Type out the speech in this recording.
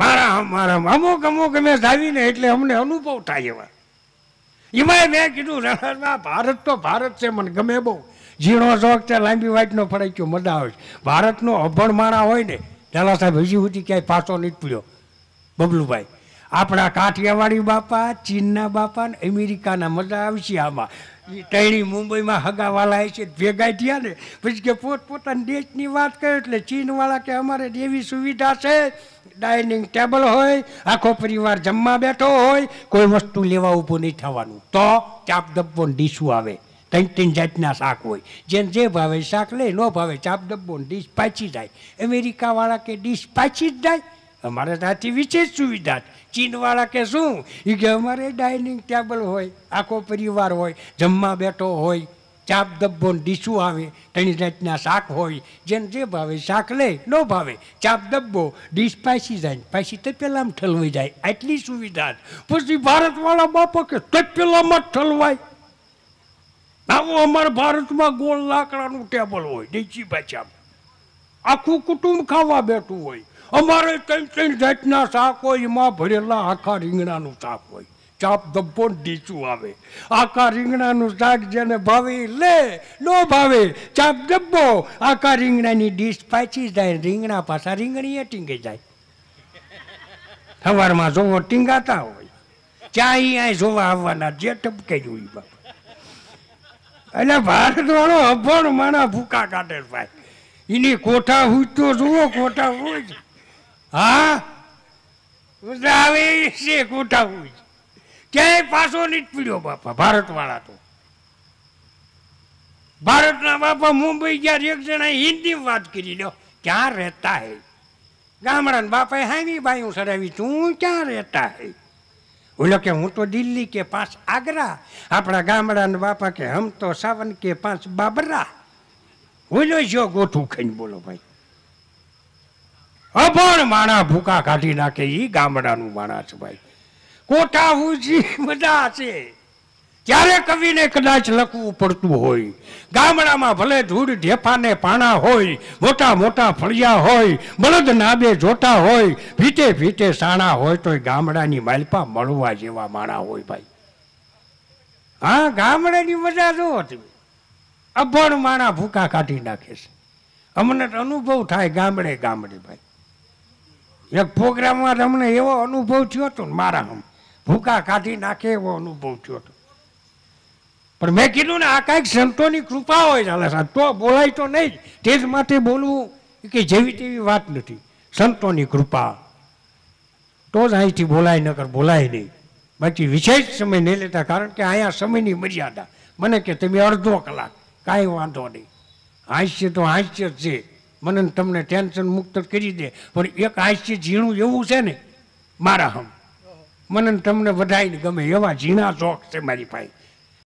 મારા મારા અમુક અમુક અમે ધાવીને એટલે અમને અનુભવ થાય એવા એમાં મેં કીધું રણમાં ભારત તો ભારત છે મને ગમે બહુ ઝીણો શોખ છે લાંબી વાટનો ફરાઈક્યો મજા આવે છે ભારતનો અભણ માણા હોય ને દાદા સાહેબ હજી સુધી ક્યાંય પાછો નહીં પડ્યો બબલુભાઈ આપણા કાઠિયાવાડી બાપા ચીનના બાપા ને અમેરિકાના મજા આવશે આમાં ત્રણેય મુંબઈમાં હગાવાલા છે ભેગા થયા ને પછી કે પોતપોતાના દેશની વાત કરે એટલે ચીનવાળા કે અમારે એવી સુવિધા છે ડાઇનિંગ ટેબલ હોય આખો પરિવાર જમવા બેઠો હોય કોઈ વસ્તુ લેવા ઊભું નહીં થવાનું તો ચાપ ડબ્બો ડીશું આવે ત્રણ ત્રણ જાતના શાક હોય જેમ જે ભાવે શાક લે નો ભાવે ચાપ ડબ્બો ડીશ પાછી જાય અમેરિકાવાળા કે ડીશ પાછી જ જાય અમારે ત્યાંથી વિશેષ સુવિધા ચીનવાળા કે શું એ કે અમારે ડાઇનિંગ ટેબલ હોય આખો પરિવાર હોય જમવા બેઠો હોય ચાપ ડબ્બો ડીશું આવે ત્રણ જાતના શાક હોય જેને જે ભાવે શાક લે ન ભાવે ચાપ ડબ્બો ડીશ પાસી જાય પાસી તો પહેલાં ઠલવાઈ જાય આટલી સુવિધા પછી ભારતવાળા બાપો કે તો પહેલાંમાં જ ઠલવાય આવો અમારા ભારતમાં ગોળ લાકડાનું ટેબલ હોય દેશી ભાષામાં આખું કુટુંબ ખાવા બેઠું હોય અમારે ત્રણ ત્રણ જાતના શાક હોય એમાં ભરેલા આખા રીંગણાનું શાક હોય ચાપ ધબ્બો ડીચું આવે આખા રીંગણાનું શાક જેને ભાવે લે નો ભાવે ચાપ ધબ્બો આખા રીંગણાની ડીશ પાછી જાય રીંગણા પાછા રીંગણીએ ટીંગે જાય સવારમાં જોવો ટીંગાતા હોય ચા અહીંયા જોવા આવવાના જે ટપકે જોયું બાપા એટલે ભારત વાળો અભણ માણા ભૂકા કાઢે ભાઈ એની કોઠા હું તો જુઓ કોઠા હોય હા આવે શેખ ઉઠાવવું ક્યાંય પાછો નહીં પીડ્યો બાપા ભારતવાળા તો ભારતના બાપા મુંબઈ ગયા એક જણા હિન્દીમાં વાત કરી લો ક્યાં રહેતા હે ગામડાના બાપાએ હાવી બાયું સરાવી તું ક્યાં રહેતા હે બોલો કે હું તો દિલ્હી કે પાંચ આગ્રા આપણા ગામડાના બાપા કે હમ તો સાવન કે પાંચ બાબરા બોલો જો ગોઠું ખાઈને બોલો ભાઈ અભણ માણા ભૂકા કાઢી નાખે એ ગામડાનું માણસ ભાઈ કોઠા ઉજી બધા છે ત્યારે કવિને કદાચ લખવું પડતું હોય ગામડામાં ભલે ધૂળ ઢેફાને પાણા હોય મોટા મોટા ફળિયા હોય બળદ નાબે જોતા હોય ભીતે ભીતે સાણા હોય તો ગામડાની માલપા મળવા જેવા માણા હોય ભાઈ હા ગામડાની મજા જુઓ અભણ માણા ભૂકા કાઢી નાખે છે અમને અનુભવ થાય ગામડે ગામડે ભાઈ એક પ્રોગ્રામમાં અમને એવો અનુભવ થયો હતો ને મારા ભૂકા કાઢી નાખે એવો અનુભવ થયો હતો પણ મેં કીધું ને આ કાંઈક સંતોની કૃપા હોય ચાલે સાહેબ તો બોલાય તો નહીં તે જ માટે બોલવું કે જેવી તેવી વાત નથી સંતોની કૃપા તો જ અહીંથી બોલાય નગર બોલાય નહીં બાકી વિશેષ સમય નહીં લેતા કારણ કે અહીંયા સમયની મર્યાદા મને કે તમે અડધો કલાક કાંઈ વાંધો નહીં હાસ્ય તો હાસ્ય જ છે મને તમને ટેન્શન મુક્ત કરી દે પણ એક હાસ્ય ઝીણું એવું છે ને મારા હમ મને તમને વધાઈને ગમે એવા ઝીણા શોખ છે મારી પાસે